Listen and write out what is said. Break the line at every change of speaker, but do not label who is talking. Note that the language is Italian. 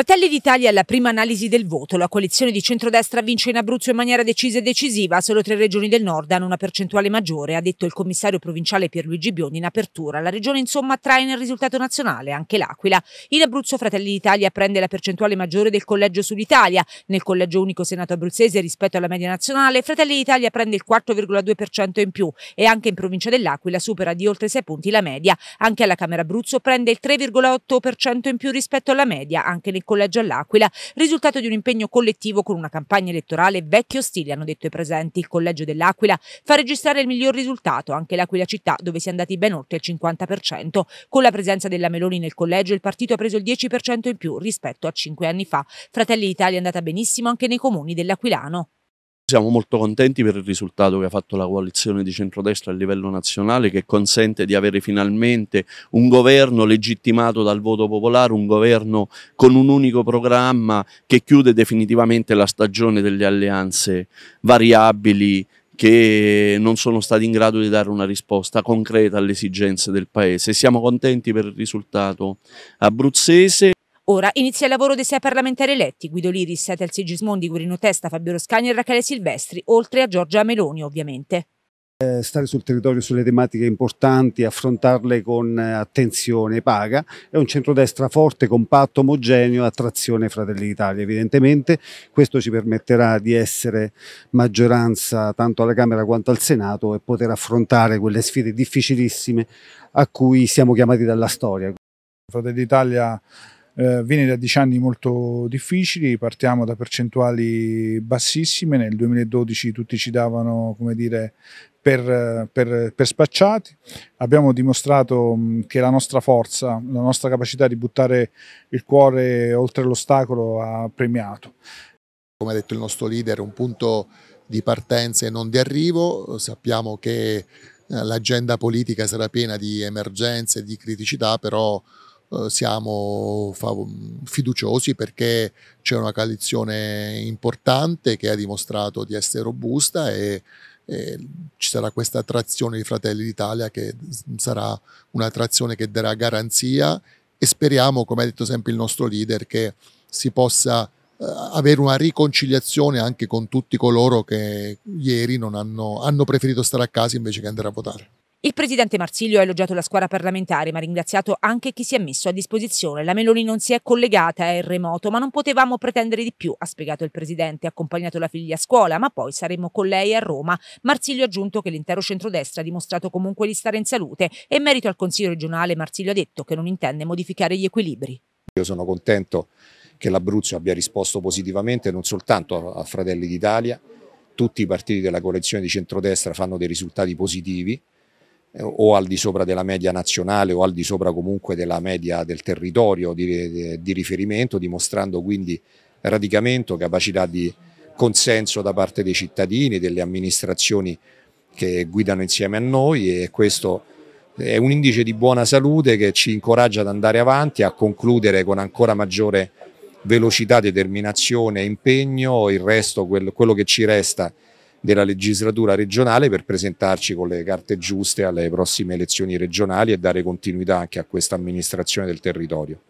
Fratelli d'Italia alla prima analisi del voto. La coalizione di centrodestra vince in Abruzzo in maniera decisa e decisiva. Solo tre regioni del nord hanno una percentuale maggiore, ha detto il commissario provinciale Pierluigi Biondi in apertura. La regione insomma attrae nel risultato nazionale anche l'Aquila. In Abruzzo Fratelli d'Italia prende la percentuale maggiore del collegio Suditalia. Nel collegio unico senato abruzzese rispetto alla media nazionale Fratelli d'Italia prende il 4,2% in più e anche in provincia dell'Aquila supera di oltre 6 punti la media. Anche alla Camera Abruzzo prende il 3,8% in più rispetto alla media. Anche nel Collegio all'Aquila, risultato di un impegno collettivo con una campagna elettorale vecchio stile, hanno detto i presenti. Il Collegio dell'Aquila fa registrare il miglior risultato, anche l'Aquila città dove si è andati ben oltre il 50%. Con la presenza della Meloni nel collegio il partito ha preso il 10% in più rispetto a cinque anni fa. Fratelli d'Italia è andata benissimo anche nei comuni dell'Aquilano.
Siamo molto contenti per il risultato che ha fatto la coalizione di centrodestra a livello nazionale che consente di avere finalmente un governo legittimato dal voto popolare, un governo con un unico programma che chiude definitivamente la stagione delle alleanze variabili che non sono stati in grado di dare una risposta concreta alle esigenze del Paese. Siamo contenti per il risultato abruzzese.
Ora inizia il lavoro dei sei parlamentari eletti, Guido Liris, Setel Sigismondi, Guerino Testa, Fabio Roscani e Rachele Silvestri, oltre a Giorgia Meloni ovviamente.
Eh, stare sul territorio sulle tematiche importanti, affrontarle con eh, attenzione paga, è un centrodestra forte, compatto, omogeneo, a trazione Fratelli d'Italia evidentemente, questo ci permetterà di essere maggioranza tanto alla Camera quanto al Senato e poter affrontare quelle sfide
difficilissime a cui siamo chiamati dalla storia. Fratelli d'Italia eh, viene da dieci anni molto difficili, partiamo da percentuali bassissime, nel 2012 tutti ci davano, come dire, per, per, per, spacciati. Abbiamo dimostrato mm, che la nostra forza, la nostra capacità di buttare il cuore oltre l'ostacolo ha premiato. Come ha detto il nostro leader, un punto di partenza e non di arrivo. Sappiamo che eh, l'agenda politica sarà piena di emergenze, di criticità, però eh, siamo fiduciosi perché c'è una coalizione importante che ha dimostrato di essere robusta e, e ci sarà questa trazione di Fratelli d'Italia che sarà una trazione che darà garanzia e speriamo, come ha detto sempre il nostro leader, che si possa eh, avere una riconciliazione anche con tutti coloro che ieri hanno, hanno preferito stare a casa invece che andare a votare.
Il presidente Marsilio ha elogiato la squadra parlamentare, ma ha ringraziato anche chi si è messo a disposizione. La Meloni non si è collegata, è in remoto, ma non potevamo pretendere di più, ha spiegato il presidente, ha accompagnato la figlia a scuola, ma poi saremmo con lei a Roma. Marsilio ha aggiunto che l'intero centrodestra ha dimostrato comunque di stare in salute e in merito al Consiglio regionale Marsilio ha detto che non intende modificare gli equilibri.
Io sono contento che l'Abruzzo abbia risposto positivamente non soltanto a Fratelli d'Italia, tutti i partiti della coalizione di centrodestra fanno dei risultati positivi, eh, o al di sopra della media nazionale o al di sopra comunque della media del territorio di, eh, di riferimento, dimostrando quindi radicamento, capacità di consenso da parte dei cittadini, delle amministrazioni che guidano insieme a noi e questo è un indice di buona salute che ci incoraggia ad andare avanti, a concludere con ancora maggiore velocità, determinazione e impegno, il resto, quello che ci resta della legislatura regionale per presentarci con le carte giuste alle prossime
elezioni regionali e dare continuità anche a questa amministrazione del territorio.